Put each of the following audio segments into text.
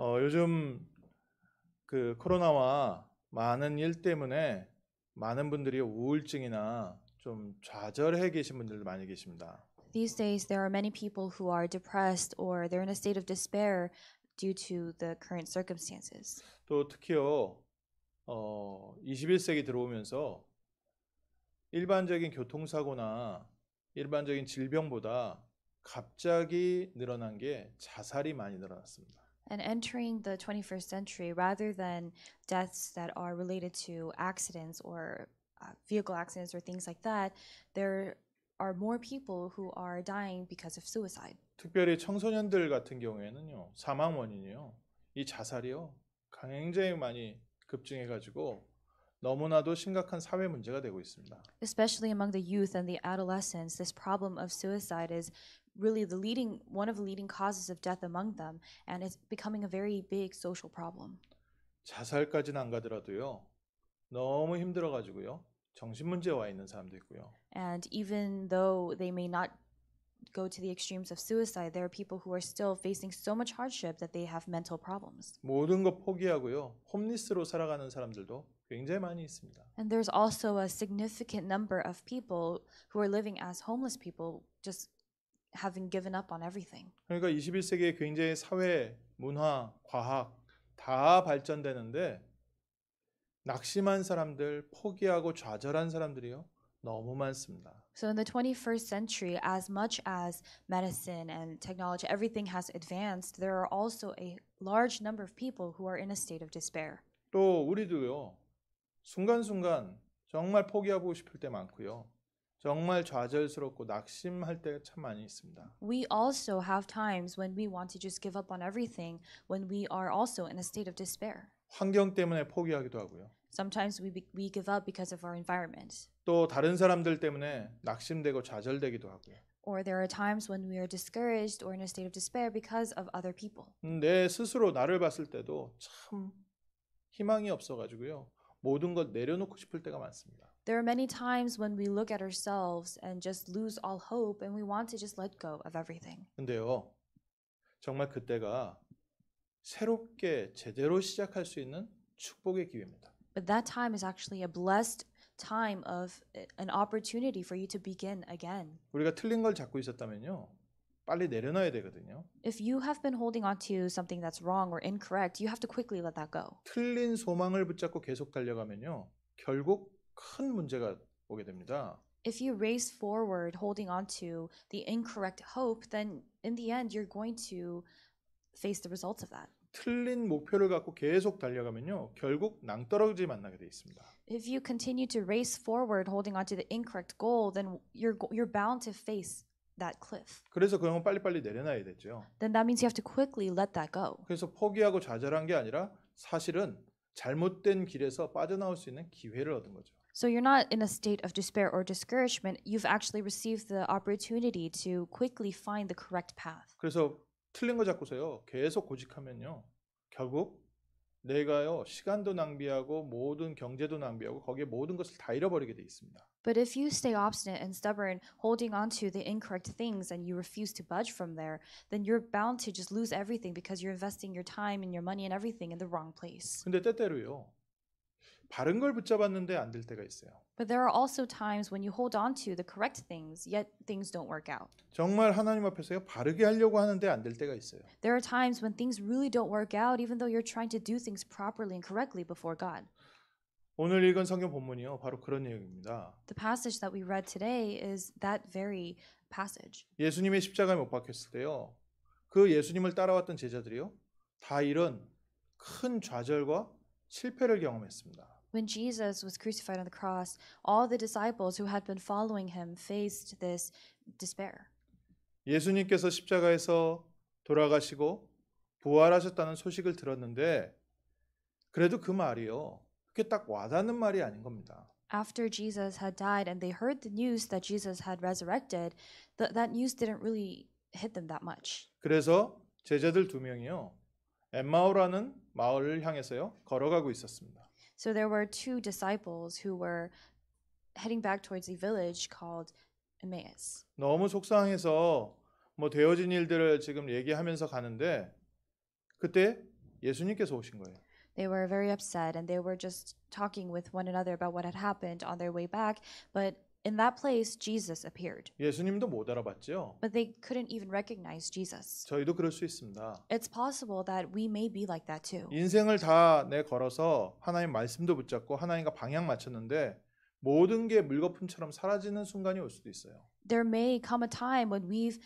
어, 요즘 그 코로나와 많은 일 때문에 많은 분들이 우울증이나 좀 좌절해 계신 분들도 많이 계십니다. These days there are many people who are depressed or they're in a state of despair due to the current circumstances. 또 특히요 어, 21세기 들어오면서 일반적인 교통사고나 일반적인 질병보다 갑자기 늘어난 게 자살이 많이 늘어났습니다. and entering the 21st century, rather than deaths that are related to accidents or uh, vehicle accidents or things like that, there are more people who are dying because of suicide. 특별히 청소년들 같은 경우에는요 사망 원인이요 이 자살이요 굉장히 많이 너무나도 심각한 사회 문제가 되고 있습니다. Especially among the youth and the adolescents, this problem of suicide is really the leading one of the leading causes of death among them, and it's becoming a very big social problem. 자살까지는 안 가더라도요. 너무 힘들어 가지고요. 정신 문제 와 있는 사람도 있고요. And even though they may not go to the extremes of suicide, there are people who are still facing so much hardship that they have mental problems. 모든 거 포기하고요. 홈리스로 살아가는 사람들도 굉장히 많이 있습니다. And there's also a significant number of people who are living as homeless people just having given up on everything. 그러니까 21세기에 굉장히 사회, 문화, 과학 다 발전되는데 낙심한 사람들, 포기하고 좌절한 사람들이요. 너무 많습니다. So in the 21st century, as much as medicine and technology, everything has advanced, there are also a large number of people who are in a state of despair. 또 우리도요. 순간순간 정말 포기하고 싶을 때 많고요. 정말 좌절스럽고 낙심할 때가 참 많이 있습니다. We also have times when we want to just give up on everything when we are also in a state of despair. 환경 때문에 포기하기도 하고요. Sometimes we we give up because of our environment. 또 다른 사람들 때문에 낙심되고 좌절되기도 하고요. Or there are times when we are discouraged or in a state of despair because of other people. 내 스스로 나를 봤을 때도 참 희망이 없어 가지고요. 모든 것 내려놓고 싶을 때가 많습니다. There are many times when we look at ourselves and just lose all hope and we want to just let go of everything. 근데요. 정말 그때가 새롭게 제대로 시작할 수 있는 축복의 기회입니다. But that time is actually a blessed time of an opportunity for you to begin again. 우리가 틀린 걸 잡고 있었다면요. 빨리 내려놔야 되거든요. If you have been holding on to something that's wrong or incorrect, you have to quickly let that go. 틀린 소망을 붙잡고 계속 달려가면요. 결국 큰 문제가 오게 됩니다. If you race forward holding on to the incorrect hope, then in the end you're going to face the results of that. 틀린 목표를 갖고 계속 달려가면요. 결국 낭떠러지 만나게 돼 있습니다. If you continue to race forward holding on to the incorrect goal, then you're you're bound to face that cliff. 그래서 그런 건 빨리빨리 내려놔야 되죠. Then that means you have to quickly let that go. 그래서 포기하고 좌절한 게 아니라 사실은 잘못된 길에서 빠져나올 수 있는 기회를 얻은 거죠. So you're not in a state of despair or discouragement. You've actually received the opportunity to quickly find the correct path. 그래서 틀린 거 잡고서요. 계속 고집하면요. 결국 내가요. 시간도 낭비하고 모든 경제도 낭비하고 거기에 모든 것을 다 잃어버리게 돼 있습니다. But if you stay obstinate and stubborn, holding on to the incorrect things and you refuse to budge from there, then you're bound to just lose everything because you're investing your time and your money and everything in the wrong place. 근데 때때로요. 바른 걸 붙잡았는데 안 될 때가 있어요. But there are also times when you hold on to the correct things, yet things don't work out. 정말 하나님 앞에서요 바르게 하려고 하는데 안 될 때가 있어요. There are times when things really don't work out, even though you're trying to do things properly and correctly before God. 오늘 읽은 성경 본문이요 바로 그런 내용입니다. The passage that we read today is that very passage. 예수님의 십자가에 못 박혔을 때요 그 예수님을 따라왔던 제자들이요 다 이런 큰 좌절과 실패를 경험했습니다. When Jesus was crucified on the cross, all the disciples who had been following him faced this despair. 예수님께서 십자가에서 돌아가시고 부활하셨다는 소식을 들었는데 그래도 그 말이요. 그게 딱 와닿는 말이 아닌 겁니다. After Jesus had died and they heard the news that Jesus had resurrected, th- that news didn't really hit them that much. 그래서 제자들 두 명이요. 엠마오라는 마을을 향해서요. 걸어가고 있었습니다. So there were two disciples who were heading back towards a village called Emmaus. 너무 속상해서 뭐 되어진 일들을 지금 얘기하면서 가는데 그때 예수님께서 오신 거예요. They were very upset and they were just talking with one another about what had happened on their way back, but In that place Jesus appeared. 예수님도 못 알아봤죠. But they couldn't even recognize Jesus. 저희도 그럴 수 있습니다. It's possible that we may be like that too. 인생을 다 내 걸어서 하나님 말씀도 붙잡고 하나님과 방향 맞췄는데 모든 게 물거품처럼 사라지는 순간이 올 수도 있어요. There may come a time when we've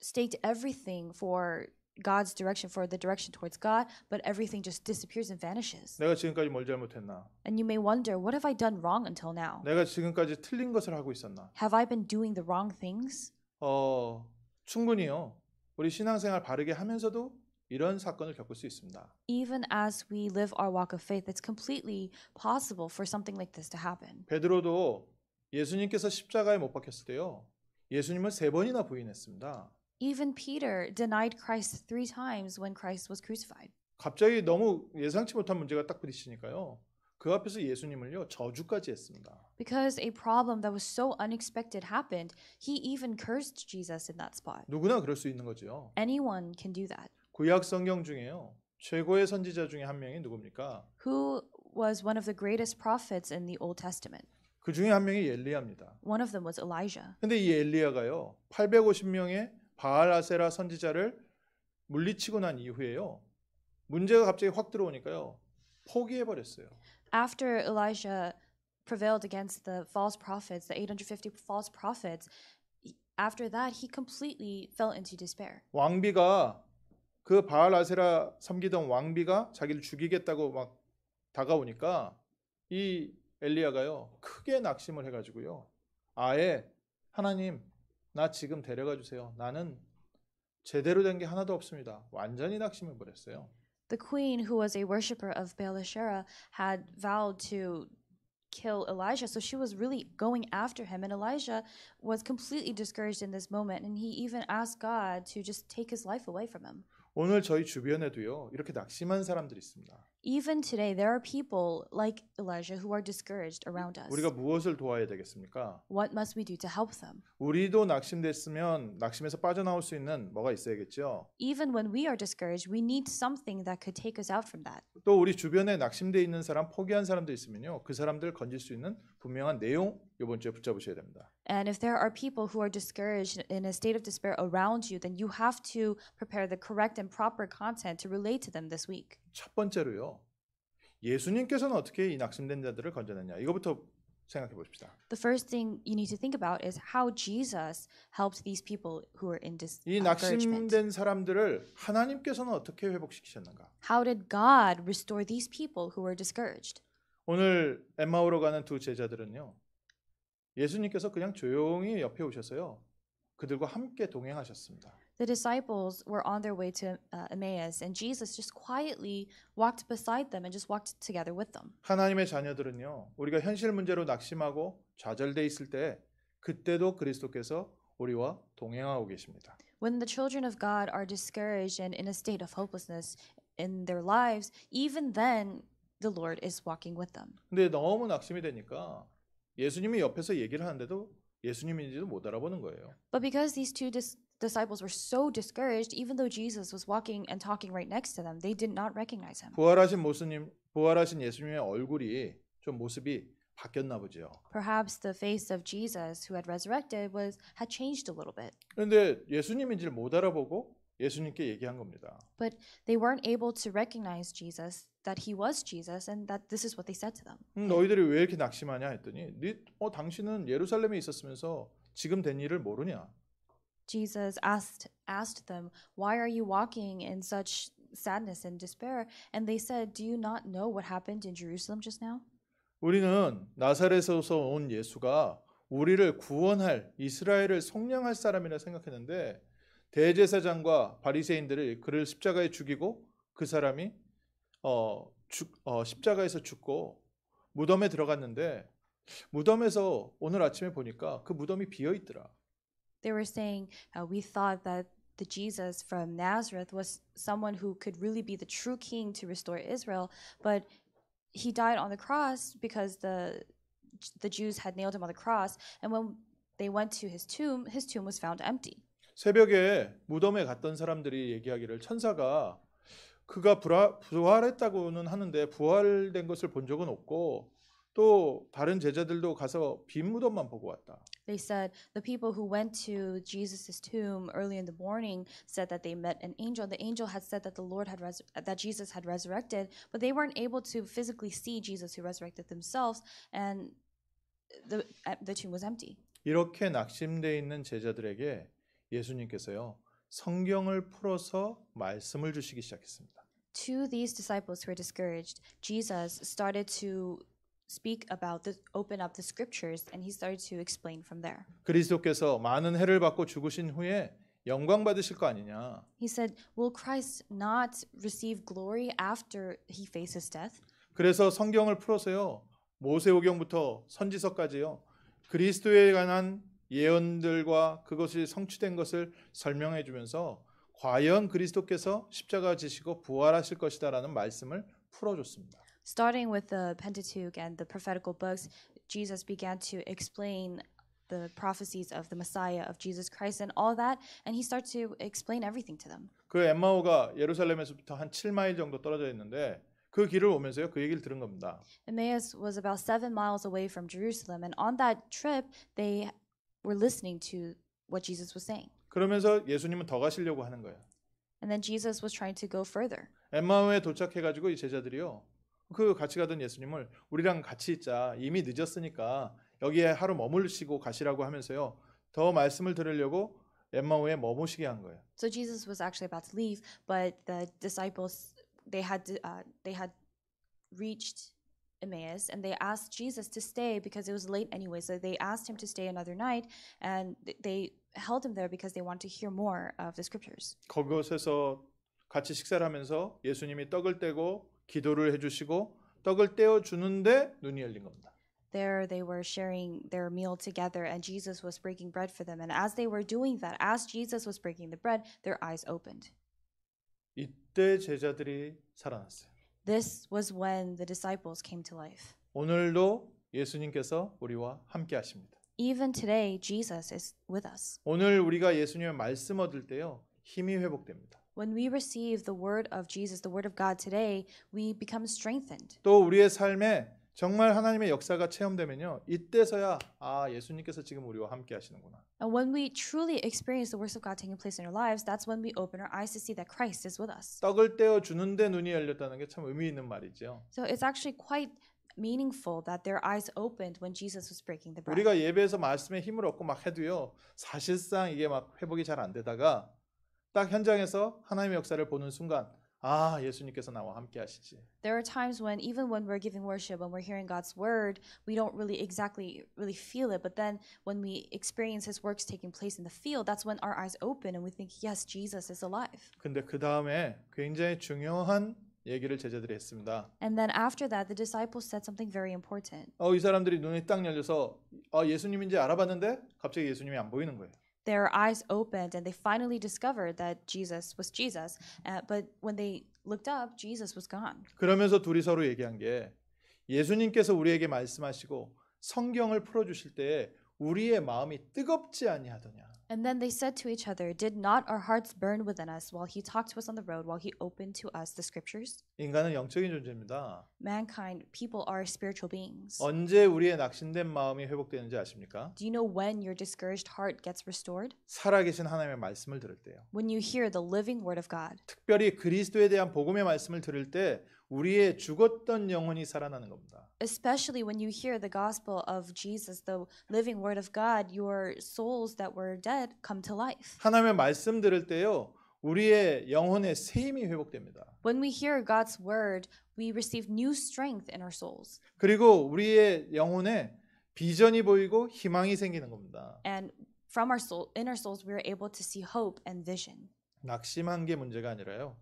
staked everything for God's direction for the direction towards God, but everything just disappears and vanishes. 내가 지금까지 뭘 잘못했나? And you may wonder, what have I done wrong until now? 내가 지금까지 틀린 것을 하고 있었나? Have I been doing the wrong things? 어, 충분히요. 우리 신앙생활 바르게 하면서도 이런 사건을 겪을 수 있습니다. Even as we live our walk of faith, it's completely possible for something like this to happen. 베드로도 예수님께서 십자가에 못 박혔을 때요. 예수님을 세 번이나 부인했습니다. Even Peter denied Christ three times when Christ was crucified. 갑자기 너무 예상치 못한 문제가 딱 부딪히니까요. 그 앞에서 예수님을요 저주까지 했습니다. Because a problem that was so unexpected happened, he even cursed Jesus in that spot. 누구나 그럴 수 있는 거죠. Anyone can do that. 구약 성경 중에요 최고의 선지자 중에 한 명이 누굽니까? Who was one of the greatest prophets in the Old Testament? 그 중에 한 명이 엘리야입니다. One of them was Elijah. 근데 이 엘리야가요 850명의 바알아세라 선지자를 물리치고 난 이후에요. 문제가 갑자기 확 들어오니까요. 포기해 버렸어요. After Elijah prevailed against the false prophets, the 850 false prophets, after that he completely fell into despair. 왕비가 그 바알아세라 섬기던 왕비가 자기를 죽이겠다고 막 다가오니까 이 엘리야가요 크게 낙심을 해가지고요 아예 하나님 나 지금 데려가 주세요. 나는 제대로 하나도 없습니다. 완전히 낙심해 버렸어요. The queen, who was a worshipper of Baal-Asherah, had vowed to kill Elijah, so she was really going after him. And Elijah was completely discouraged in this moment, and he even asked God to just take his life away from him. 오늘 저희 주변에도요 이렇게 낙심한 사람들이 있습니다. Even today there are people like Elijah who are discouraged around us. 우리가 무엇을 도와야 되겠습니까? What must we do to help them? 우리도 낙심됐으면 낙심에서 빠져나올 수 있는 뭐가 있어야겠죠. Even when we are discouraged, we need something that could take us out from that. 또 우리 주변에 낙심돼 있는 사람, 포기한 사람들 있으면요 그 사람들 건질 수 있는 분명한 내용 이번 주에 붙잡으셔야 됩니다. And if there are people who are discouraged in a state of despair around you, then you have to prepare the correct and proper content to relate to them this week. 첫 번째로요. 예수님께서는 어떻게 이 낙심된 자들을 건져냈냐? 이거부터 생각해 봅시다. The first thing you need to think about is how Jesus helped these people who were in discouragement. 이 낙심된 사람들을 하나님께서는 어떻게 회복시키셨는가? How did God restore these people who were discouraged? 오늘 엠마오로 가는 두 제자들은요. 예수님께서 그냥 조용히 옆에 오셔서요. 그들과 함께 동행하셨습니다. The disciples were on their way to uh, Emmaus and Jesus just quietly walked beside them and just walked together with them. 하나님의 자녀들은요. 우리가 현실 문제로 낙심하고 좌절돼 있을 때 그때도 그리스도께서 우리와 동행하고 계십니다. When the children of God are discouraged and in a state of hopelessness in their lives, even then the Lord is walking with them. 근데 너무 낙심이 되니까 예수님이 옆에서 얘기를 하는데도 예수님인지도 못 알아보는 거예요. But because these two dis disciples were so discouraged, even though Jesus was walking and talking right next to them, they did not recognize him. 부활하신 모습님, 부활하신 예수님의 얼굴이 좀 모습이 바뀌었나 보죠. Perhaps the face of Jesus who had resurrected was had changed a little bit. 그런데 예수님인지를 못 알아보고 예수님께 얘기한 겁니다. But they weren't able to recognize Jesus that he was Jesus and that this is what they said to them. 음, 너희들이 왜 이렇게 낙심하냐 했더니 네, 어 당신은 예루살렘에 있었으면서 지금 된 일을 모르냐? Jesus asked asked them, "Why are you walking in such sadness and despair?" And they said, "Do you not know what happened in Jerusalem just now?" 우리는 나사렛에서 온 예수가 우리를 구원할 이스라엘을 속량할 사람이라 생각했는데 대제사장과 바리새인들을 그를 십자가에 죽이고 그 사람이 어, 죽, 어, 십자가에서 죽고 무덤에 들어갔는데 무덤에서 오늘 아침에 보니까 그 무덤이 비어 있더라. They were saying uh, we thought that the Jesus from Nazareth was someone who could really be the true king to restore Israel, but he died on the cross because the the Jews had nailed him on the cross, and when they went to his tomb, his tomb was found empty. 새벽에 무덤에 갔던 사람들이 얘기하기를 천사가 그가 부활했다고는 하는데 부활된 것을 본 적은 없고 또 다른 제자들도 가서 빈 무덤만 보고 왔다. They said the people who went to Jesus's tomb early in the morning said that they met an angel. The angel had said that the Lord had res- that Jesus had resurrected, but they weren't able to physically see Jesus who resurrected themselves, and the the tomb was empty. 이렇게 낙심돼 있는 제자들에게 예수님께서요. 성경을 풀어서 말씀을 주시기 시작했습니다. To these disciples who were discouraged, Jesus started to speak about the open up the scriptures and he started to explain from there. 그리스도께서 많은 해를 받고 죽으신 후에 영광 받으실 거 아니냐? He said, "Will Christ not receive glory after he faces death?" 그래서 성경을 풀어서요. 모세오경부터 선지서까지요. 그리스도에 관한 예언들과 그것이 성취된 것을 설명해 주면서 과연 그리스도께서 십자가 지시고 부활하실 것이다라는 말씀을 풀어 줬습니다. Starting with the Pentateuch and the prophetical books, Jesus began to explain the prophecies of the Messiah of Jesus Christ and all that and he started to explain everything to them. 그 엠마오가 예루살렘에서부터 한 7마일 정도 떨어져 있는데 그 길을 오면서요 그 얘기를 들은 겁니다. Emmaus was about 7 miles away from Jerusalem and on that trip they were listening to what Jesus was saying. 그러면서 예수님은 더 가시려고 하는 거예요. And then Jesus was trying to go further. 엠마오에 도착해 가지고 이 제자들이요. 그 같이 가던 예수님을 우리랑 같이 있자. 이미 늦었으니까 여기에 하루 머물시고 가시라고 하면서요. 더 말씀을 들으려고 엠마오에 머무시게 한 거예요. So Jesus was actually about to leave, but the disciples they had uh, they had reached Emmaus and they asked Jesus to stay because it was late anyway. So they asked him to stay another night and they held him there because they wanted to hear more of the scriptures. 그곳에서 같이 식사를 하면서 예수님이 떡을 떼고 기도를 해 주시고 떡을 떼어 주는데 눈이 열린 겁니다. There they were sharing their meal together and Jesus was breaking bread for them and as they were doing that as Jesus was breaking the bread their eyes opened. 이때 제자들이 살아났어요. This was when the disciples came to life. 오늘도 예수님께서 우리와 함께 하십니다. Even today Jesus is with us. 오늘 우리가 예수님의 말씀 얻을 때요. 힘이 회복됩니다. When we receive the word of Jesus, the word of God today, we become strengthened. 또 우리의 삶에 정말 하나님의 역사가 체험되면요. 이때서야 아, 예수님께서 지금 우리와 함께 하시는구나. And when we truly experience the works of God taking place in our lives, that's when we open our eyes to see that Christ is with us. 떡을 떼어 주는데 눈이 열렸다는 게 참 의미 있는 말이죠. So it's actually quite meaningful that their eyes opened when Jesus was breaking the bread. 우리가 예배에서 말씀에 힘을 얻고 막 해도요. 사실상 이게 막 회복이 잘 안 되다가 딱 현장에서 하나님의 역사를 보는 순간 아, ah, 예수님께서 나와 함께 하시지. There are times when even when we're giving worship, when we're hearing God's word, we don't really exactly really feel it, but then when we experience his works taking place in the field, that's when our eyes open and we think, yes, Jesus is alive. 근데 그다음에 굉장히 중요한 얘기를 제자들이 했습니다. And then after that, the disciples said something very important. 어, 이 사람들이 눈이 딱 열려서 아, 예수님인지 알아봤는데 갑자기 예수님이 안 보이는 거예요. their eyes opened and they finally discovered that Jesus was Jesus. Uh, but when they looked up, Jesus was gone. 그러면서 둘이 서로 얘기한 게 예수님께서 우리에게 말씀하시고 성경을 풀어 주실 때 우리의 마음이 뜨겁지 아니하더냐. And then they said to each other, Did not our hearts burn within us while he talked to us on the road, while he opened to us the scriptures? Mankind, people are spiritual beings. Do you know when your discouraged heart gets restored? When you hear the living word of God. 특별히 그리스도에 대한 복음의 말씀을 들을 때 우리의 죽었던 영혼이 살아나는 겁니다. Especially when you hear the gospel of Jesus, the living word of God, your souls that were dead come to life. 하나님의 말씀 들을 때요. 우리의 영혼의 새 힘이 회복됩니다. When we hear God's word, we receive new strength in our souls. 그리고 우리의 영혼에 비전이 보이고 희망이 생기는 겁니다. And from our soul, in our souls, we are able to see hope and vision. 낙심한 게 문제가 아니라요.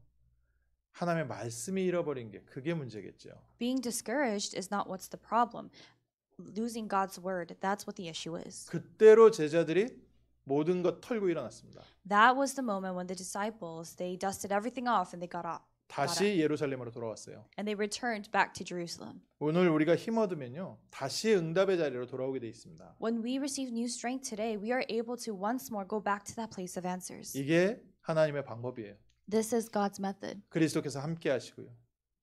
하나님의 말씀이 잃어버린 게 그게 문제겠죠. Being discouraged is not what's the problem. Losing God's word, that's what the issue is. 그때로 제자들이 모든 것 털고 일어났습니다. That was the moment when the disciples they dusted everything off and they got up. 다시 예루살렘으로 돌아왔어요. And they returned back to Jerusalem. 오늘 우리가 힘 얻으면요. 다시 응답의 자리로 돌아오게 돼 있습니다. When we receive new strength today, we are able to once more go back to that place of answers. 이게 하나님의 방법이에요. This is God's method. 그리스도께서 함께 하시고요.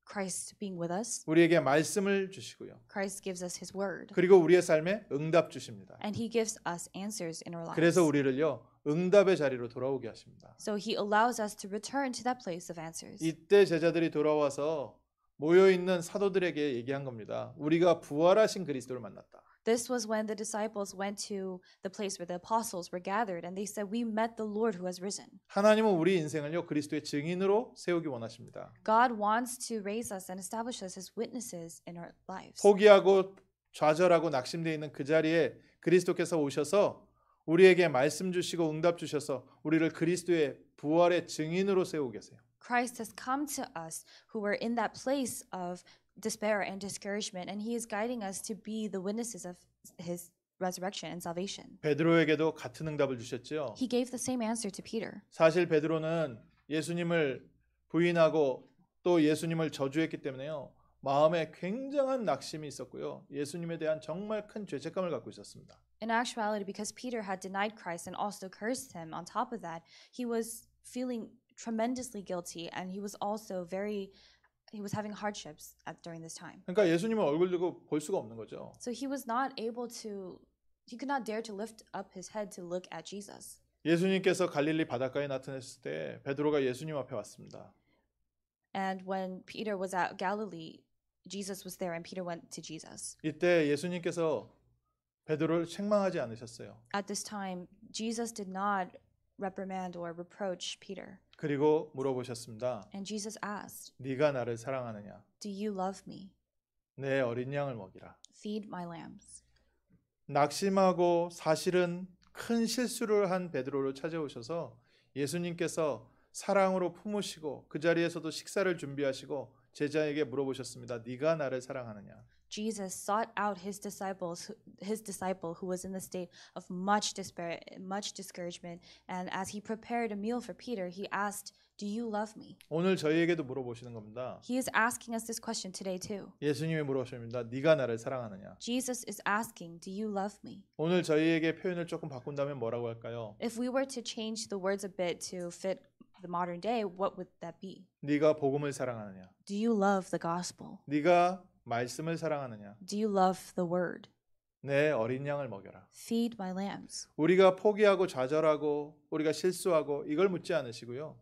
Christ being with us. 우리에게 말씀을 주시고요. Christ gives us his word. 그리고 우리의 삶에 응답 주십니다. And he gives us answers in our lives. 그래서 우리를요. 응답의 자리로 돌아오게 하십니다. So he allows us to return to that place of answers. 이때 제자들이 돌아와서 모여 있는 사도들에게 얘기한 겁니다. 우리가 부활하신 그리스도를 만났다. This was when the disciples went to the place where the apostles were gathered and they said we met the Lord who has risen. 하나님은 우리 인생을요 그리스도의 증인으로 세우기 원하십니다. God wants to raise us and establish us as witnesses in our lives. 포기하고 좌절하고 낙심되어 있는 그 자리에 그리스도께서 오셔서 우리에게 말씀 주시고 응답 주셔서 우리를 그리스도의 부활의 증인으로 세우겠어요. Christ has come to us who were in that place of despair and discouragement and he is guiding us to be the witnesses of his resurrection and salvation. 베드로에게도 같은 응답을 주셨죠. He gave the same answer to Peter. 사실 베드로는 예수님을 부인하고 또 예수님을 저주했기 때문에요. 마음에 굉장한 낙심이 있었고요. 예수님에 대한 정말 큰 죄책감을 갖고 있었습니다. In actuality, because Peter had denied Christ and also cursed him, on top of that, he was feeling tremendously guilty and he was also very he was having hardships at, during this time. 그러니까 예수님은 얼굴 들고 볼 수가 없는 거죠. So he was not able to he could not dare to lift up his head to look at Jesus. 예수님께서 갈릴리 바닷가에 나타났을 때 베드로가 예수님 앞에 왔습니다. And when Peter was at Galilee, Jesus was there and Peter went to Jesus. 이때 예수님께서 베드로를 책망하지 않으셨어요. At this time, Jesus did not reprimand or reproach Peter. 그리고 물어보셨습니다. And Jesus asked, 네가 나를 사랑하느냐? Do you love me? 내 어린 양을 먹이라. Feed my lambs. 낙심하고 사실은 큰 실수를 한 베드로를 찾아오셔서 예수님께서 사랑으로 품으시고 그 자리에서도 식사를 준비하시고 제자에게 물어보셨습니다. 네가 나를 사랑하느냐? Jesus sought out his disciples, his disciple who was in the state of much despair, much discouragement, and as he prepared a meal for Peter, he asked, "Do you love me?" 오늘 저희에게도 물어보시는 겁니다. He is asking us this question today too. 예수님이 물어보십니다. 네가 나를 사랑하느냐? Jesus is asking, "Do you love me?" 오늘 저희에게 표현을 조금 바꾼다면 뭐라고 할까요? If we were to change the words a bit to fit the modern day, what would that be? 네가 복음을 사랑하느냐? Do you love the gospel? 네가 말씀을 사랑하느냐? Do you love the word? 내 어린 양을 먹여라. Feed my lambs. 우리가 포기하고 좌절하고 우리가 실수하고 이걸 묻지 않으시고요.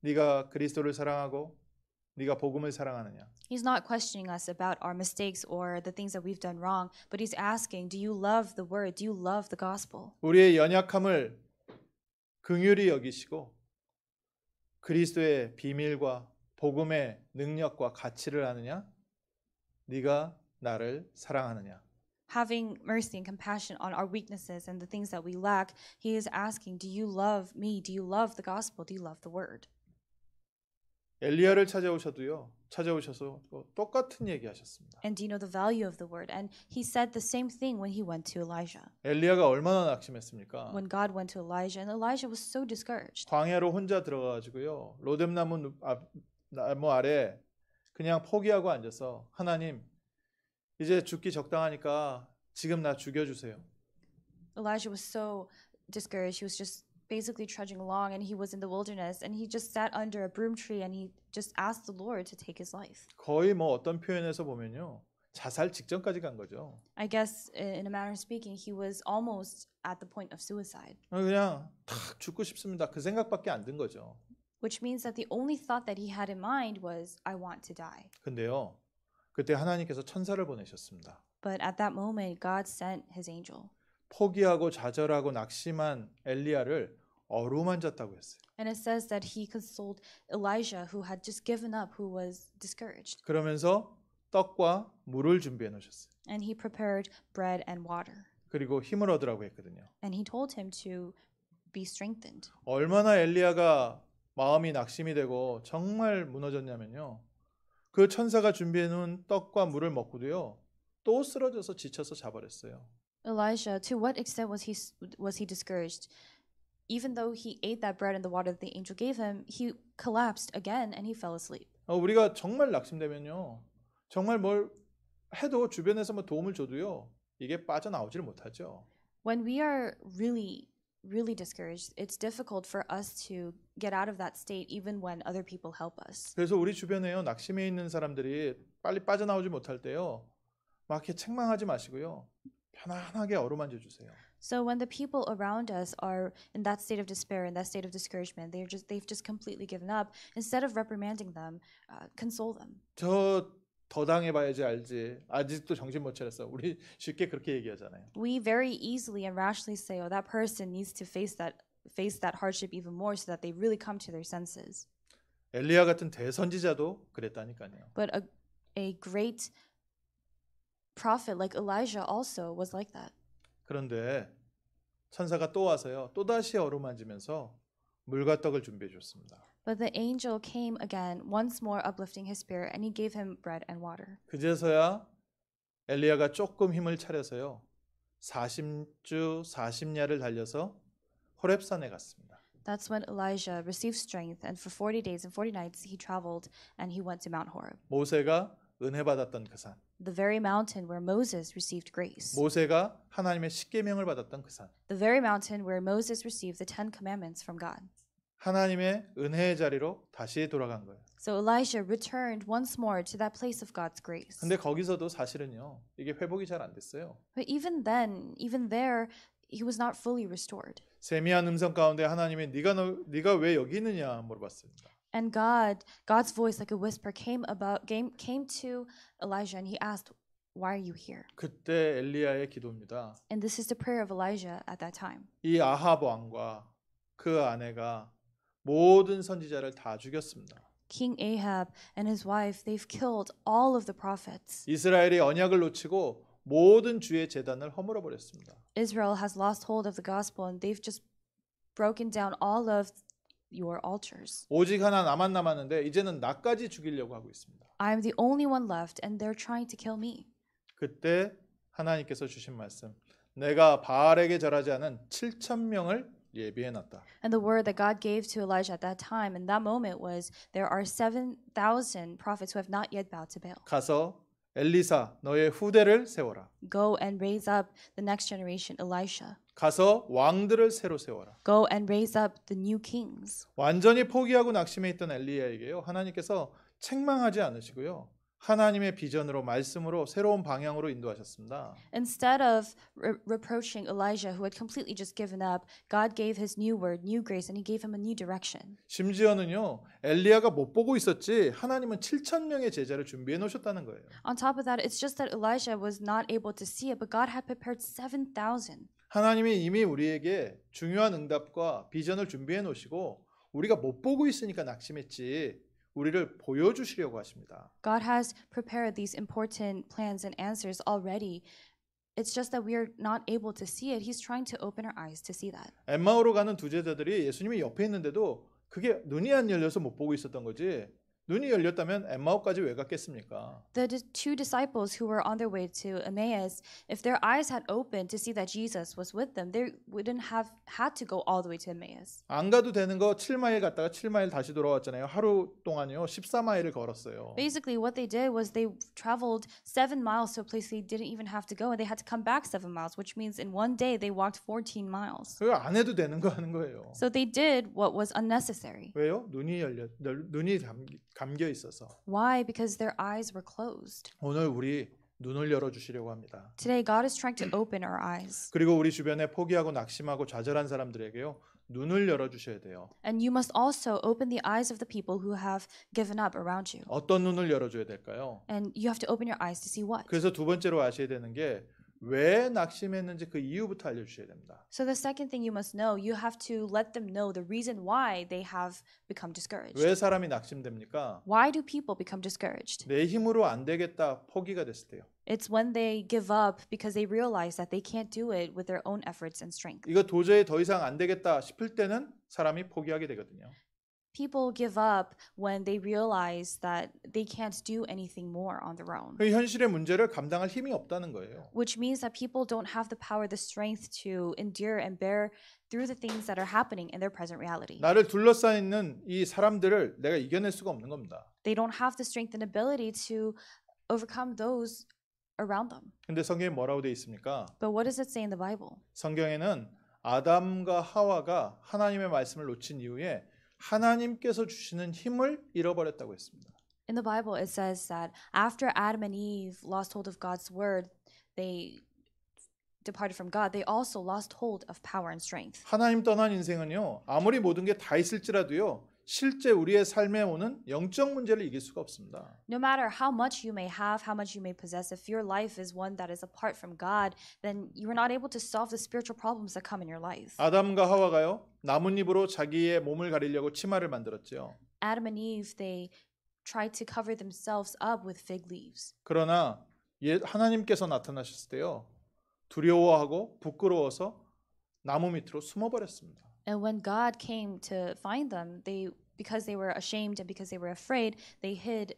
네가 그리스도를 사랑하고 네가 복음을 사랑하느냐? He's not questioning us about our mistakes or the things that we've done wrong, but he's asking, do you love the word? Do you love the gospel? 우리의 연약함을 긍휼히 여기시고 그리스도의 비밀과 복음의 능력과 가치를 아느냐? 네가 나를 사랑하느냐? Having mercy and compassion on our weaknesses and the things that we lack, he is asking, do you love me? Do you love the gospel? Do you love the word? 엘리야를 찾아오셔도요. 찾아오셔서 똑같은 얘기 하셨습니다. And do you know the value of the word? And he said the same thing when he went to Elijah. 엘리야가 얼마나 낙심했습니까? When God went to Elijah and Elijah was so discouraged. 광야로 혼자 들어가 가지고요. 로뎀나무 앞 나무 아래 그냥 포기하고 앉아서 하나님 이제 죽기 적당하니까 지금 나 죽여 주세요. Elijah was so discouraged. He was just basically trudging along and he was in the wilderness and he just sat under a broom tree and he just asked the Lord to take his life. 거의 뭐 어떤 표현에서 보면요. 자살 직전까지 간 거죠. I guess in a manner of speaking he was almost at the point of suicide. 그냥 탁 죽고 싶습니다. 그 생각밖에 안 든 거죠. Which means that the only thought that he had in mind was I want to die. 근데요. 그때 하나님께서 천사를 보내셨습니다. But at that moment God sent his angel. 포기하고 좌절하고 낙심한 엘리야를 어루만졌다고 했어요. And it says that he consoled Elijah who had just given up who was discouraged. 그러면서 떡과 물을 준비해 놓으셨어요. And he prepared bread and water. 그리고 힘을 얻으라고 했거든요. And he told him to be strengthened. 얼마나 엘리야가 마음이 낙심이 되고 정말 무너졌냐면요. 그 천사가 준비해 놓은 떡과 물을 먹고도요. 또 쓰러져서 지쳐서 자버렸어요. Elijah, to what extent was he was he discouraged even though he ate that bread and the water that the angel gave him, he collapsed again and he fell asleep. 어, 우리가 정말 낙심되면요. 정말 뭘 해도 주변에서 뭐 도움을 줘도요. 이게 빠져나오지를 못하죠. When we are really really discouraged, it's difficult for us to get out of that state even when other people help us. 그래서 우리 주변에요. 낙심해 있는 사람들이 빨리 빠져나오지 못할 때요. 막 이렇게 책망하지 마시고요. 편안하게 어루만져 주세요. So when the people around us are in that state of despair, in that state of discouragement, they're just they've just completely given up. Instead of reprimanding them, uh, console them. 더 당해봐야지 알지. 아직도 정신 못 차렸어. 우리 쉽게 그렇게 얘기하잖아요. We very easily and rashly say, "Oh, that person needs to face that face that hardship even more, so that they really come to their senses." 엘리야 같은 대선지자도 그랬다니까요. But a, a great prophet like Elijah also was like that. 그런데 천사가 또 와서요. 또다시 어루만지면서 물과 떡을 준비해 줬습니다. But the angel came again, once more uplifting his spirit, and he gave him bread and water. 그제서야 엘리야가 조금 힘을 차려서요. 40주 40야를 달려서 호렙산에 갔습니다. That's when Elijah received strength, and for 40 days and 40 nights he traveled, and he went to Mount Horeb. 모세가 은혜 받았던 그 산. the very mountain where Moses received grace. 모세가 하나님의 십계명을 받았던 그 산. The very mountain where Moses received the 10 commandments from God. 하나님의 은혜의 자리로 다시 돌아간 거예요. So Elijah returned once more to that place of God's grace. 근데 거기서도 사실은요. 이게 회복이 잘 됐어요. But even then, even there, he was not fully restored. 세미한 음성 가운데 하나님이 네가 너, 네가 왜 여기 있느냐 물어봤습니다. And God, God's voice like a whisper came about came, came to Elijah and he asked, "Why are you here?" 그때 엘리야의 기도입니다. And this is the prayer of Elijah at that time. 이 아합 왕과 그 아내가 모든 선지자를 다 죽였습니다. King Ahab and his wife, they've killed all of the prophets. 이스라엘이 언약을 놓치고 모든 주의 제단을 허물어 버렸습니다. Israel has lost hold of the gospel and they've just broken down all of your altars. 오직 하나 나만 남았는데 이제는 나까지 죽이려고 하고 있습니다. I'm the only one left and they're trying to kill me. 그때 하나님께서 주신 말씀. 내가 바알에게 절하지 않은 7천 명을 예비해 놨다. And the word that God gave to Elijah at that time in that moment was there are 7,000 prophets who have not yet bowed to Baal. 가서 엘리사 너의 후대를 세워라. Go and raise up the next generation Elisha. 가서 왕들을 새로 세워라. Go and raise up the new kings. 완전히 포기하고 낙심해 있던 엘리야에게요. 하나님께서 책망하지 않으시고요. 하나님의 비전으로 말씀으로 새로운 방향으로 인도하셨습니다. Instead of reproaching Elijah who had completely just given up, God gave his new word, new grace and he gave him a new direction. 심지어는요. 엘리야가 못 보고 있었지 하나님은 7천 명의 제자를 준비해 놓으셨다는 거예요. On top of that, it's just that Elijah was not able to see it, but God had prepared 7,000. 하나님이 이미 우리에게 중요한 응답과 비전을 준비해 놓으시고 우리가 못 보고 있으니까 낙심했지 우리를 보여주시려고 하십니다. God has prepared these important plans and answers already. It's just that we are not able to see it. He's trying to open our eyes to see that. 엠마오로 가는 두 제자들이 예수님이 옆에 있는데도 그게 눈이 안 열려서 못 보고 있었던 거지 눈이 열렸다면 엠마오까지 왜 갔겠습니까? The two disciples who were on their way to Emmaus, if their eyes had opened to see that Jesus was with them, they wouldn't have had to go all the way to Emmaus. 안 가도 되는 거 7마일 갔다가 7마일 다시 돌아왔잖아요. 하루 동안요. 14마일을 걸었어요. Basically what they did was they traveled 7 miles to a place they didn't even have to go and they had to come back 7 miles, which means in one day they walked 14 miles. 그안 해도 되는 거 하는 거예요. So they did what was unnecessary. 왜요? 눈이 열려 눈이 감기 감겨 있어서. Why? Because their eyes were closed. 오늘 우리 눈을 열어 주시려고 합니다. Today God is trying to open our eyes. 그리고 우리 주변에 포기하고 낙심하고 좌절한 사람들에게요. 눈을 열어 주셔야 돼요. And you must also open the eyes of the people who have given up around you. 어떤 눈을 열어 줘야 될까요? And you have to open your eyes to see what. 그래서 두 번째로 아셔야 되는 게왜 낙심했는지 그 이유부터 알려 주셔야 됩니다. So the second thing you must know, you have to let them know the reason why they have become discouraged. 왜 사람이 낙심됩니까? Why do people become discouraged? 내 힘으로 안 되겠다 포기가 됐을 때요. It's when they give up because they realize that they can't do it with their own efforts and strength. 이거 도저히 더 이상 안 되겠다 싶을 때는 사람이 포기하게 되거든요. people give up when they realize that they can't do anything more on their own. 현실의 문제를 감당할 힘이 없다는 거예요. Which means that people don't have the power, the strength to endure and bear through the things that are happening in their present reality. 나를 둘러싸인 있는 이 사람들을 내가 이겨낼 수가 없는 겁니다. They don't have the strength and ability to overcome those around them. 근데 성경에 뭐라고 돼 있습니까? But what does it say in the Bible? 성경에는 아담과 하와가 하나님의 말씀을 놓친 이후에 하나님께서 주시는 힘을 잃어버렸다고 했습니다. In the Bible it says that after Adam and Eve lost hold of God's word, they departed from God. They also lost hold of power and strength. 하나님 떠난 인생은요. 아무리 모든 게 다 있을지라도요. 실제 우리의 삶에 오는 영적 문제를 이길 수가 없습니다. No matter how much you may have, how much you may possess, if your life is one that is apart from God, then you are not able to solve the spiritual problems that come in your life. 아담과 하와가요 나뭇잎으로 자기의 몸을 가리려고 치마를 만들었지요. Adam and Eve they tried to cover themselves up with fig leaves. 그러나 예, 하나님께서 나타나셨을 때요 두려워하고 부끄러워서 나무 밑으로 숨어버렸습니다. And when God came to find them, they because they were ashamed and because they were afraid, they hid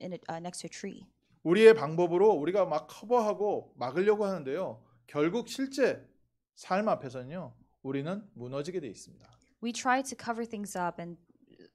in a, uh, next to a tree. 우리의 방법으로 우리가 막 커버하고 막으려고 하는데요. 결국 실제 삶 앞에서는요. 우리는 무너지게 돼 있습니다. We try to cover things up and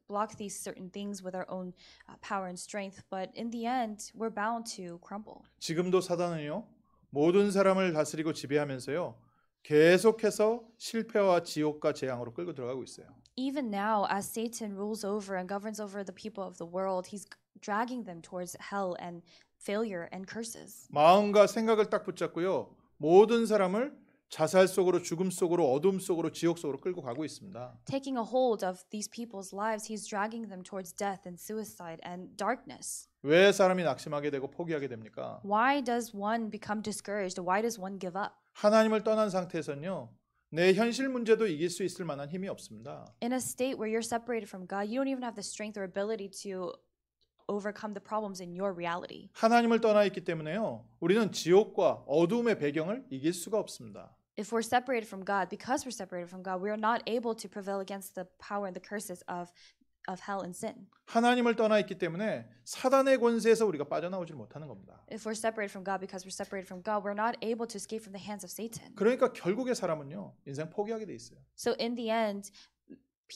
block these certain things with our own power and strength, but in the end we're bound to crumble. 지금도 사단은요. 모든 사람을 다스리고 지배하면서요. 계속해서 실패와 지옥과 재앙으로 끌고 들어가고 있어요. even now, as Satan rules over and governs over the people of the world, he's dragging them towards hell and failure and curses. 마음과 생각을 딱 붙잡고요. 모든 사람을 자살 속으로 죽음 속으로 어둠 속으로 지옥 속으로 끌고 가고 있습니다. Taking a hold of these people's lives, he's dragging them towards death and suicide and darkness. 왜 사람이 낙심하게 되고 포기하게 됩니까? Why does one become discouraged? Why does one give up? 하나님을 떠난 상태에서는요. 내 현실 문제도 이길 수 있을 만한 힘이 없습니다. In a state where you're separated from God, you don't even have the strength or ability to overcome the problems in your reality. 하나님을 떠나 있기 때문에요. 우리는 지옥과 어둠의 배경을 이길 수가 없습니다. If we're separated from God, because we're separated from God, we are not able to prevail against the power and the curses of of hell and sin. 하나님을 떠나 있기 때문에 사단의 권세에서 우리가 빠져나오질 못하는 겁니다. If we're separated from God because we're separated from God, we're not able to escape from the hands of Satan. 그러니까 결국에 사람은요 인생 포기하게 돼 있어요. So in the end,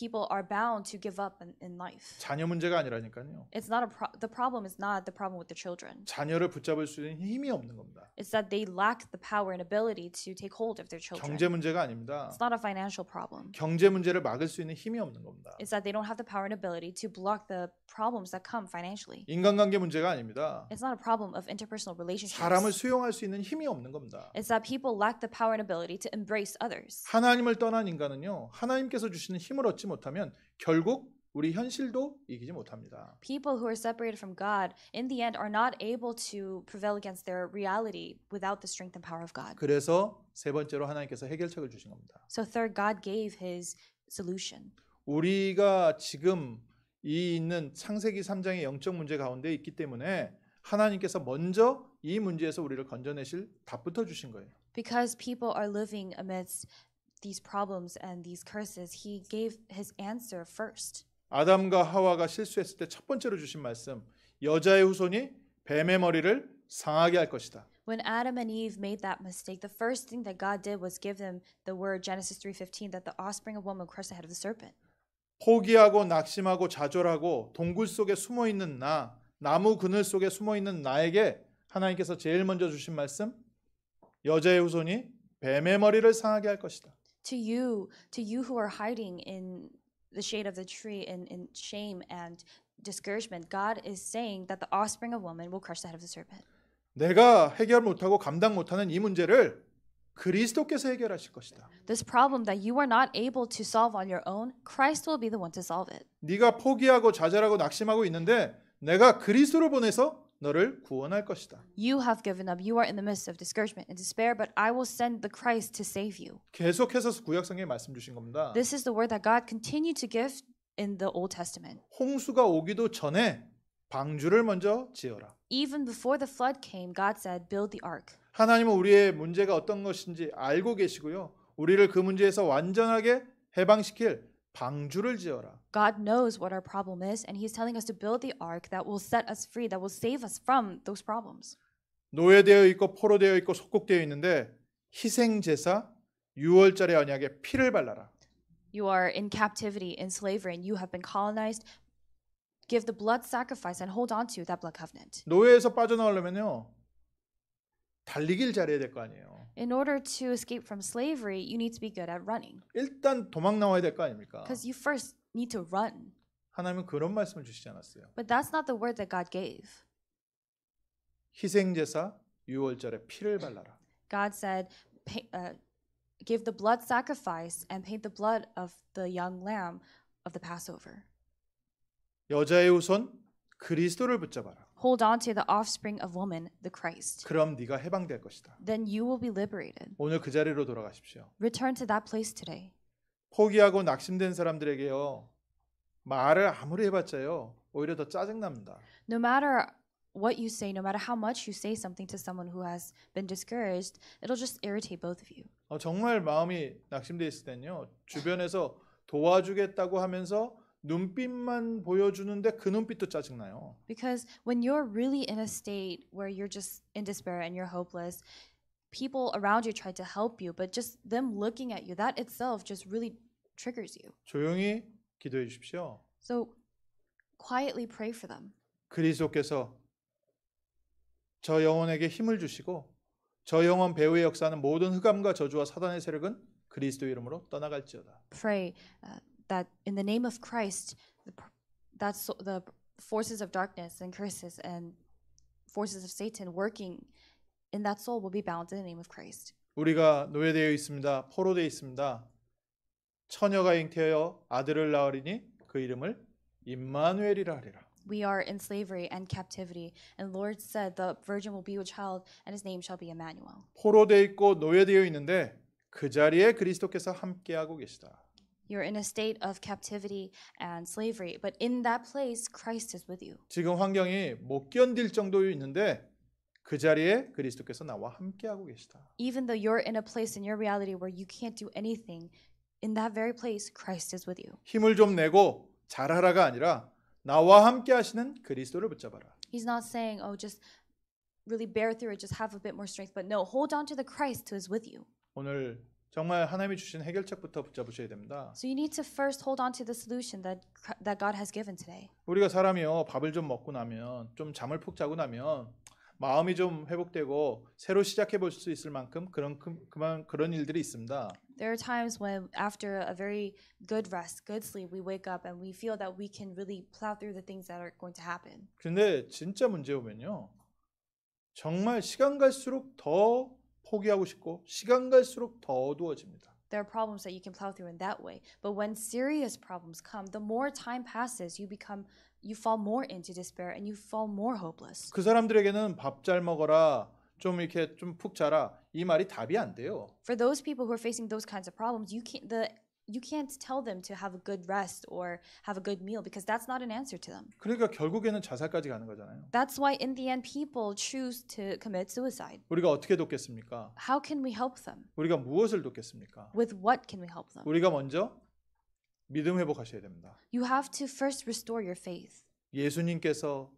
people are bound to give up in, in life. 자녀 문제가 아니라니까요. It's not a pro- the problem is not the problem with the children. 자녀를 붙잡을 수 있는 힘이 없는 겁니다. It's that they lack the power and ability to take hold of their children. 경제 문제가 아닙니다. It's not a financial problem. 경제 문제를 막을 수 있는 힘이 없는 겁니다. It's that they don't have the power and ability to block the problems that come financially. 인간관계 문제가 아닙니다. It's not a problem of interpersonal relationships. 사람을 수용할 수 있는 힘이 없는 겁니다. It's that people lack the power and ability to embrace others. 하나님을 떠난 인간은요. 하나님께서 주시는 힘을 얻지 이기지 못하면 결국 우리 현실도 이기지 못합니다. People who are separated from God in the end are not able to prevail against their reality without the strength and power of God. 그래서 세 번째로 하나님께서 해결책을 주신 겁니다. So third God gave his solution. 우리가 지금 이 있는 창세기 3장의 영적 문제 가운데 있기 때문에 하나님께서 먼저 이 문제에서 우리를 건져내실 답부터 주신 거예요. Because people are living amidst these problems and these curses, he gave his answer first. 아담과 하와가 실수했을 때 첫 번째로 주신 말씀, 여자의 후손이 뱀의 머리를 상하게 할 것이다. When Adam and Eve made that mistake, the first thing that God did was give them the word Genesis 3:15 that the offspring of woman crush the head of the serpent. 포기하고 낙심하고 좌절하고 동굴 속에 숨어 있는 나, 나무 그늘 속에 숨어 있는 나에게 하나님께서 제일 먼저 주신 말씀, 여자의 후손이 뱀의 머리를 상하게 할 것이다. to you, to you who are hiding in the shade of the tree in, in shame and discouragement, God is saying that the offspring of woman will crush the head of the serpent. 내가 해결 못하고 감당 못하는 이 문제를 그리스도께서 해결하실 것이다. This problem that you are not able to solve on your own, Christ will be the one to solve it. 네가 포기하고 좌절하고 낙심하고 있는데 내가 그리스도를 보내서 너를 구원할 것이다. You have given up. You are in the midst of discouragement and despair, but I will send the Christ to save you. 계속해서 구약 성경에 말씀 주신 겁니다. This is the word that God continued to give in the Old Testament. 홍수가 오기도 전에 방주를 먼저 지어라. Even before the flood came, God said, "Build the ark." 하나님은 우리의 문제가 어떤 것인지 알고 계시고요. 우리를 그 문제에서 완전하게 해방시킬 방주를 지어라. God knows what our problem is and he's telling us to build the ark that will set us free that will save us from those problems. 노예되어 있고 포로되어 있고 속국되어 있는데 희생 제사 6월절의 언약에 피를 발라라. You are in captivity in slavery and you have been colonized. Give the blood sacrifice and hold on to that blood covenant. 노예에서 빠져나오려면요. 달리기를 잘해야 될 거 아니에요. In order to escape from slavery, you need to be good at running. 일단 도망 나와야 될 거 아닙니까? Because you first need to run. 하나님은 그런 말씀을 주시지 않았어요. But that's not the word that God gave. 희생 제사 유월절에 피를 발라라. God said, pay, uh, "Give the blood sacrifice and paint the blood of the young lamb of the Passover." 여자의 우선 그리스도를 붙잡아라. Hold on to the offspring of woman, the Christ. 그럼 네가 해방될 것이다. Then you will be liberated. 오늘 그 자리로 돌아가십시오. Return to that place today. 포기하고 낙심된 사람들에게요. 말을 아무리 해봤자요. 오히려 더 짜증납니다. No matter what you say, no matter how much you say something to someone who has been discouraged, it'll just irritate both of you. 어, 정말 마음이 낙심돼 있을 때는요. 주변에서 도와주겠다고 하면서 눈빛만 보여주는데 그 눈빛도 짜증나요. Because when you're really in a state where you're just in despair and you're hopeless, people around you try to help you, but just them looking at you, that itself just really triggers you. 조용히 기도해 주십시오. So quietly pray for them. 그리스도께서 저 영혼에게 힘을 주시고 저 영혼 배후의 역사는 모든 흑암과 저주와 사단의 세력은 그리스도 이름으로 떠나갈지어다. Pray. Uh, that in the name of Christ, the, that's the forces of darkness and curses and forces of Satan working in that soul will be bound in the name of Christ. 우리가 노예되어 있습니다. 포로되어 있습니다. 처녀가 잉태하여 아들을 낳으리니 그 이름을 임마누엘이라 하리라. We are in slavery and captivity, and Lord said the virgin will be a child, and his name shall be Emmanuel. 포로되어 있고 노예되어 있는데 그 자리에 그리스도께서 함께하고 계시다. You're in a state of captivity and slavery, but in that place Christ is with you. 지금 환경이 못 견딜 정도로 있는데 그 자리에 그리스도께서 나와 함께하고 계시다. Even though you're in a place in your reality where you can't do anything, in that very place Christ is with you. 힘을 좀 내고 잘하라가 아니라 나와 함께하시는 그리스도를 붙잡아라. He's not saying, "Oh, just really bear through it, just have a bit more strength." But no, hold on to the Christ who is with you. 오늘 정말 하나님이 주신 해결책부터 붙잡으셔야 됩니다. So you need to first hold on to the solution that that God has given today. 우리가 사람이요 밥을 좀 먹고 나면 좀 잠을 푹 자고 나면 마음이 좀 회복되고 새로 시작해 볼 수 있을 만큼 그런 그만 그런 일들이 있습니다. There are times when after a very good rest, good sleep, we wake up and we feel that we can really plow through the things that are going to happen. 근데 진짜 문제 오면요. 정말 시간 갈수록 더 포기하고 싶고 시간 갈수록 더 어두워집니다. There are problems that you can plow through in that way. But when serious problems come, the more time passes, you become you fall more into despair and you fall more hopeless. 그 사람들에게는 밥 잘 먹어라. 좀 이렇게 좀 푹 자라. 이 말이 답이 안 돼요. For those people who are facing those kinds of problems, you can't the you can't tell them to have a good rest or have a good meal because that's not an answer to them. 그러니까 결국에는 자살까지 가는 거잖아요. That's why in the end people choose to commit suicide. 우리가 어떻게 돕겠습니까? How can we help them? 우리가 무엇을 돕겠습니까? With what can we help them? 우리가 먼저 믿음 회복하셔야 됩니다. You have to first restore your faith. 예수님께서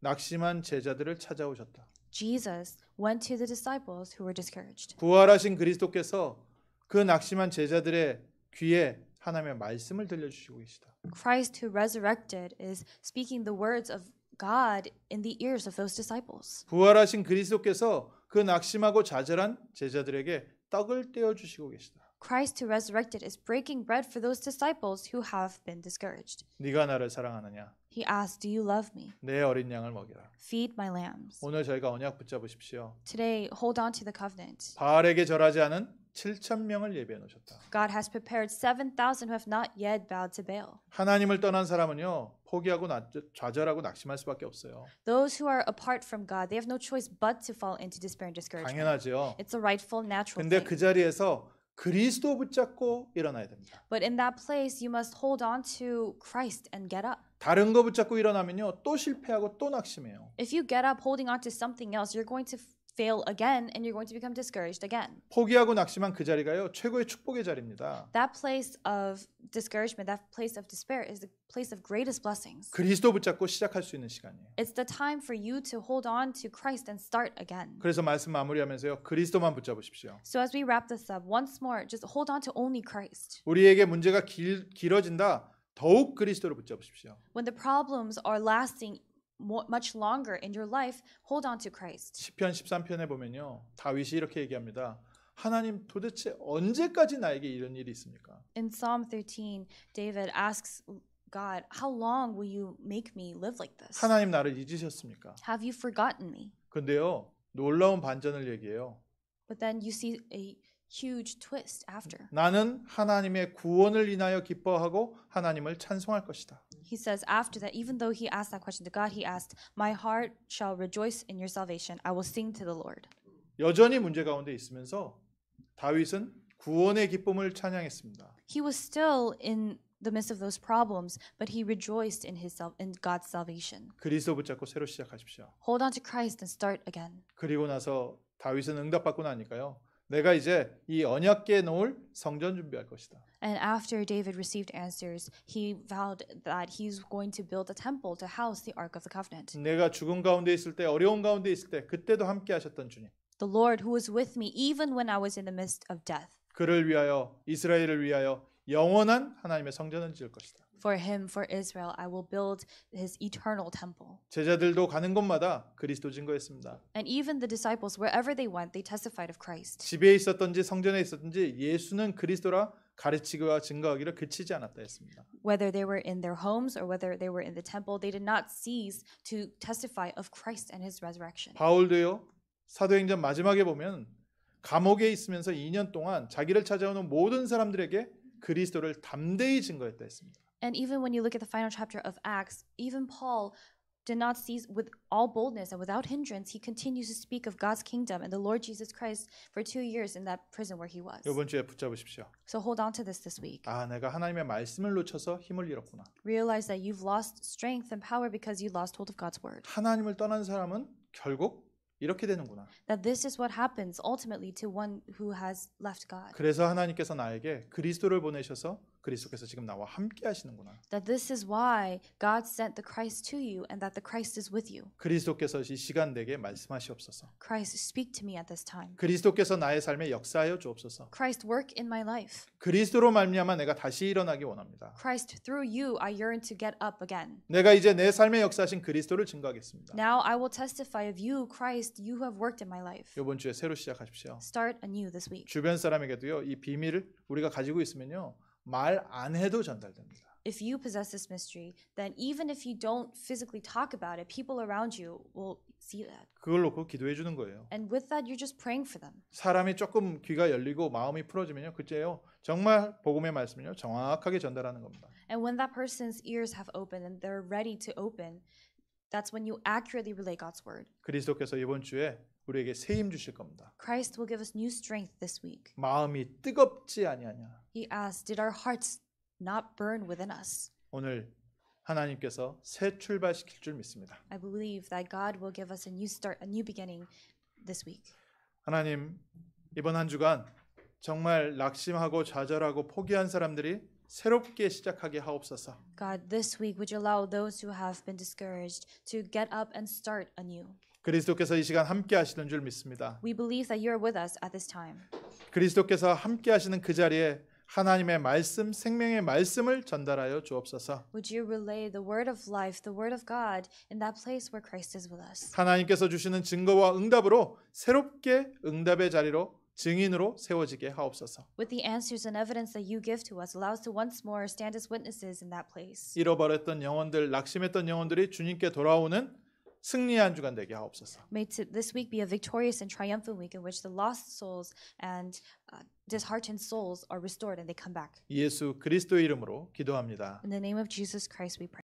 낙심한 제자들을 찾아오셨다. Jesus went to the disciples who were discouraged. 부활하신 그리스도께서 그 낙심한 제자들의 귀에 하나님의 말씀을 들려주시고 계시다. Christ who resurrected is speaking the words of God in the ears of those disciples. 부활하신 그리스도께서 그 낙심하고 좌절한 제자들에게 떡을 떼어 주시고 계시다. Christ who resurrected is breaking bread for those disciples who have been discouraged. 네가 나를 사랑하느냐? He asked, "Do you love me?" 내 어린 양을 먹이라. Feed my lambs. 오늘 저희가 언약 붙잡으십시오. Today, hold on to the covenant. 바알에게 절하지 않은 7천 명을 예배해 놓으셨다. God has prepared 7,000 who have not yet bowed to Baal. 하나님을 떠난 사람은요 포기하고 나- 좌절하고 낙심할 수밖에 없어요. Those who are apart from God, they have no choice but to fall into despair and discouragement. 당연하죠. It's a rightful, natural 근데 thing. 그 자리에서 그리스도 붙잡고 일어나야 됩니다. But in that place, you must hold on to Christ and get up. 다른 거 붙잡고 일어나면요 또 실패하고 또 낙심해요. If you get up holding on to something else, you're going to f- fail again and you're going to become discouraged again. 포기하고 낙심한 그 자리가요 최고의 축복의 자리입니다. That place of discouragement, that place of despair is the place of greatest blessings. 그리스도 붙잡고 시작할 수 있는 시간이에요. It's the time for you to hold on to Christ and start again. 그래서 말씀 마무리하면서요 그리스도만 붙잡으십시오. So as we wrap this up once more, just hold on to only Christ. 우리에게 문제가 길, 길어진다. 더욱 그리스도를 붙잡으십시오. When the problems are lasting much longer in your life, hold on to Christ. 시편 13편에 보면요. 다윗이 이렇게 얘기합니다. 하나님 도대체 언제까지 나에게 이런 일이 있습니까? In Psalm 13, David asks God, how long will you make me live like this? 하나님 나를 잊으셨습니까? Have you forgotten me? 근데요. 놀라운 반전을 얘기해요. But then you see a huge twist after. 나는 하나님의 구원을 인하여 기뻐하고 하나님을 찬송할 것이다. he says after that, even though he asked that question to God, he asked, My heart shall rejoice in your salvation. I will sing to the Lord. 여전히 문제 가운데 있으면서 다윗은 구원의 기쁨을 찬양했습니다. He was still in the midst of those problems, but he rejoiced in his in God's salvation. 그리스도 붙잡고 새로 시작하십시오. Hold on to Christ and start again. 그리고 나서 다윗은 응답받고 나니까요. 내가 이제 이 언약궤 놓을 성전 준비할 것이다. And after David received answers, he vowed that he's going to build a temple to house the ark of the covenant. 내가 죽음 가운데 있을 때 어려운 가운데 있을 때 그때도 함께 하셨던 주님. The Lord who was with me even when I was in the midst of death. 그를 위하여 이스라엘을 위하여 영원한 하나님의 성전을 지을 것이다. For him, for Israel, I will build his eternal temple. 제자들도 가는 곳마다 그리스도 증거했습니다. And even the disciples, wherever they went, they testified of Christ. 집에 있었든지 성전에 있었든지 예수는 그리스도라 가르치기와 증거하기를 그치지 않았다 했습니다. Whether they were in their homes or whether they were in the temple, they did not cease to testify of Christ and his resurrection. 바울도요. 사도행전 마지막에 보면 감옥에 있으면서 2년 동안 자기를 찾아오는 모든 사람들에게 그리스도를 담대히 증거했다 했습니다. And even when you look at the final chapter of Acts, even Paul did not cease with all boldness and without hindrance. He continues to speak of God's kingdom and the Lord Jesus Christ for two years in that prison where he was. 이번 주에 붙잡으십시오. So hold on to this this week. 아, 내가 하나님의 말씀을 놓쳐서 힘을 잃었구나. Realize that you've lost strength and power because you lost hold of God's word. 하나님을 떠난 사람은 결국 이렇게 되는구나. That this is what happens ultimately to one who has left God. 그래서 하나님께서 나에게 그리스도를 보내셔서 그리스도께서 지금 나와 함께 하시는구나. That this is why God sent the Christ to you and that the Christ is with you. 그리스도께서 이 시간 내게 말씀하시옵소서. Christ speak to me at this time. 그리스도께서 나의 삶에 역사하여 주옵소서. Christ work in my life. 그리스도로 말미암아 내가 다시 일어나기 원합니다. Christ through you I yearn to get up again. 내가 이제 내 삶에 역사하신 그리스도를 증거하겠습니다. Now I will testify of you Christ you have worked in my life. 이번 주에 새로 시작하십시오. Start anew this week. 주변 사람에게도요. 이 비밀을 우리가 가지고 있으면요. 말안 해도 전달됩니다. If you possess this mystery, then even if you don't physically talk about it, people around you will see that. 그걸 놓고 기도해 주는 거예요. And with that, you're just praying for them. 사람이 조금 귀가 열리고 마음이 풀어지면요, 그때요 정말 복음의 말씀을요 정확하게 전달하는 겁니다. And when that person's ears have opened and they're ready to open, That's when you accurately relay God's word. 그리스도께서 이번 주에 우리에게 새 힘 주실 겁니다. Christ will give us new strength this week. 마음이 뜨겁지 아니하냐? He asked, did our hearts not burn within us? 오늘 하나님께서 새 출발시킬 줄 믿습니다. I believe that God will give us a new start, a new beginning this week. 하나님 이번 한 주간 정말 낙심하고 좌절하고 포기한 사람들이 새롭게 시작하게 하옵소서. God, this week would you allow those who have been discouraged to get up and start anew. 그리스도께서 이 시간 함께 하시는 줄 믿습니다. We believe that you're with us at this time. 그리스도께서 함께 하시는 그 자리에 하나님의 말씀, 생명의 말씀을 전달하여 주옵소서. Would you relay the word of life, the word of God in that place where Christ is with us? 하나님께서 주시는 증거와 응답으로 새롭게 응답의 자리로 증인으로 세워지게 하옵소서. With the answers and evidence that you give to us, allow us to once more stand as witnesses in that place. 잃어버렸던 영혼들, 낙심했던 영혼들이 주님께 돌아오는 승리한 주간 되게 하옵소서. May t- this week be a victorious and triumphant week in which the lost souls and uh, disheartened souls are restored and they come back. 예수 그리스도 의 이름으로 기도합니다. In the name of Jesus Christ, we pray.